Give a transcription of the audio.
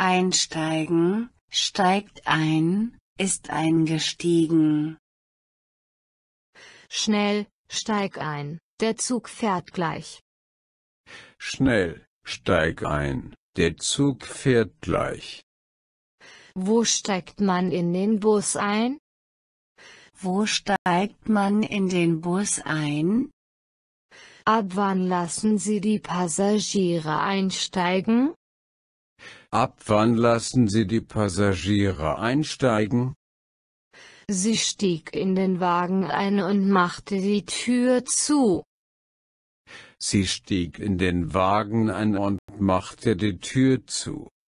Einsteigen, steigt ein, ist eingestiegen. Schnell, steig ein, der Zug fährt gleich. Schnell, steig ein, der Zug fährt gleich. Wo steigt man in den Bus ein? Wo steigt man in den Bus ein? Ab wann lassen Sie die Passagiere einsteigen? Ab wann lassen Sie die Passagiere einsteigen? Sie stieg in den Wagen ein und machte die Tür zu. Sie stieg in den Wagen ein und machte die Tür zu.